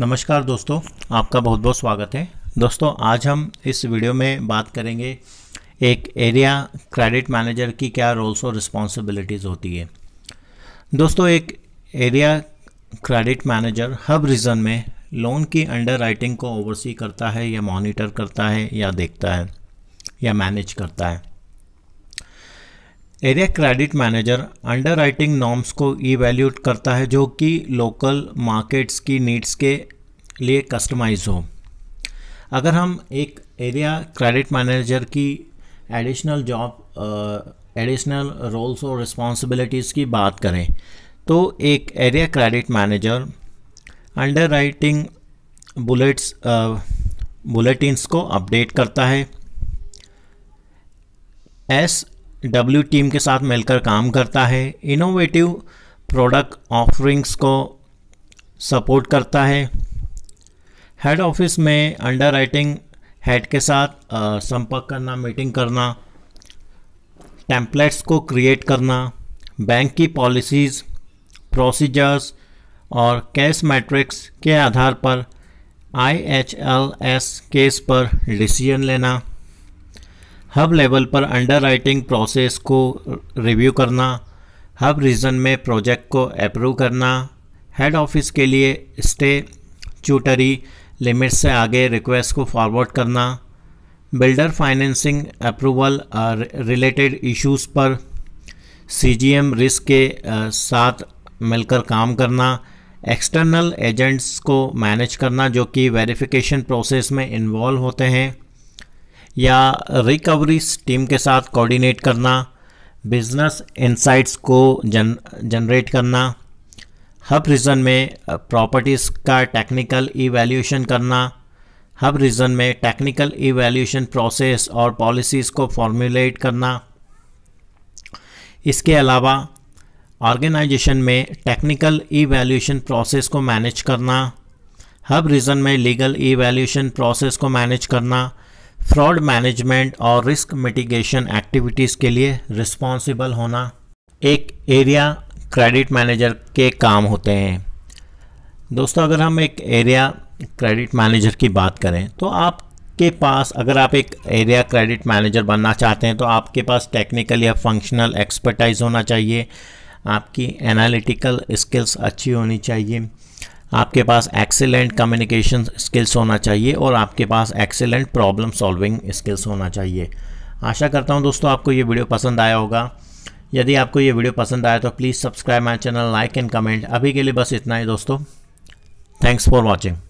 नमस्कार दोस्तों आपका बहुत बहुत स्वागत है दोस्तों आज हम इस वीडियो में बात करेंगे एक एरिया क्रेडिट मैनेजर की क्या रोल्स और रिस्पॉन्सिबिलिटीज़ होती है दोस्तों एक area credit manager hub region में लोन की अंडर राइटिंग को ओवरसी करता है या मॉनिटर करता है या देखता है या मैनेज करता है area credit manager underwriting norms को इवेल्यूट करता है जो कि लोकल मार्केट्स की नीड्स के लिए कस्टमाइज हो अगर हम एक एरिया क्रेडिट मैनेजर की एडिशनल जॉब एडिशनल रोल्स और रिस्पॉन्सिबिलिटीज़ की बात करें तो एक area credit manager underwriting bullets bulletin को अपडेट करता है एस डब्ल्यू टीम के साथ मिलकर काम करता है इनोवेटिव प्रोडक्ट ऑफरिंग्स को सपोर्ट करता है हेड ऑफिस में अंडर राइटिंग हेड के साथ संपर्क करना मीटिंग करना टेम्पलेट्स को क्रिएट करना बैंक की पॉलिसीज़ प्रोसीजर्स और कैश मैट्रिक्स के आधार पर I H L S case पर डिसीजन लेना हब लेवल पर अंडरराइटिंग प्रोसेस को रिव्यू करना हब रीजन में प्रोजेक्ट को अप्रूव करना हेड ऑफिस के लिए स्टे चूटरी लिमिट से आगे रिक्वेस्ट को फॉरवर्ड करना builder financing approval related issues पर सीजीएम रिस्क के साथ मिलकर काम करना एक्सटर्नल एजेंट्स को मैनेज करना जो कि वेरिफिकेशन प्रोसेस में इन्वॉल्व होते हैं या रिकवरी टीम के साथ कोऑर्डिनेट करना बिजनेस इंसाइट्स को जन जनरेट करना हब रीजन में प्रॉपर्टीज़ का टेक्निकल इवेल्यूशन करना हब रीजन में टेक्निकल इवेल्यूशन प्रोसेस और पॉलिसीज़ को फॉर्मुलेट करना इसके अलावा ऑर्गेनाइजेशन में टेक्निकल इवेल्यूशन प्रोसेस को मैनेज करना हब रीजन में लीगल इवेल्यूशन प्रोसेस को मैनेज करना फ्रॉड मैनेजमेंट और रिस्क मिटिगेशन एक्टिविटीज़ के लिए रिस्पॉन्सिबल होना एक एरिया क्रेडिट मैनेजर के काम होते हैं दोस्तों अगर हम एक एरिया क्रेडिट मैनेजर की बात करें तो आप के पास अगर आप एक एरिया क्रेडिट मैनेजर बनना चाहते हैं तो आपके पास टेक्निकल या फंक्शनल एक्सपर्टाइज होना चाहिए आपकी एनालिटिकल स्किल्स अच्छी होनी चाहिए आपके पास एक्सेलेंट कम्युनिकेशन स्किल्स होना चाहिए और आपके पास एक्सेलेंट प्रॉब्लम सॉल्विंग स्किल्स होना चाहिए आशा करता हूँ दोस्तों आपको ये वीडियो पसंद आया होगा यदि आपको ये वीडियो पसंद आया तो please subscribe my channel like and comment अभी के लिए बस इतना ही दोस्तों थैंक्स फॉर वॉचिंग